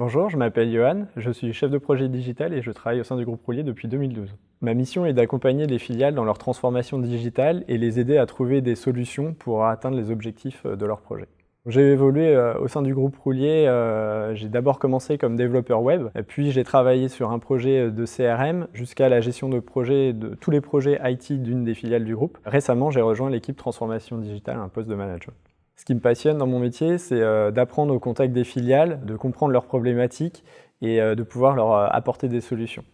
Bonjour, je m'appelle Johan, je suis chef de projet digital et je travaille au sein du groupe Roulier depuis 2012. Ma mission est d'accompagner les filiales dans leur transformation digitale et les aider à trouver des solutions pour atteindre les objectifs euh, de leur projet. J'ai évolué euh, au sein du groupe Roulier, euh, j'ai d'abord commencé comme développeur web, puis j'ai travaillé sur un projet de CRM jusqu'à la gestion de projets de tous les projets IT d'une des filiales du groupe. Récemment, j'ai rejoint l'équipe transformation digitale, un poste de management. Ce qui me passionne dans mon métier, c'est euh, d'apprendre au contact des filiales, de comprendre leurs problématiques et euh, de pouvoir leur euh, apporter des solutions.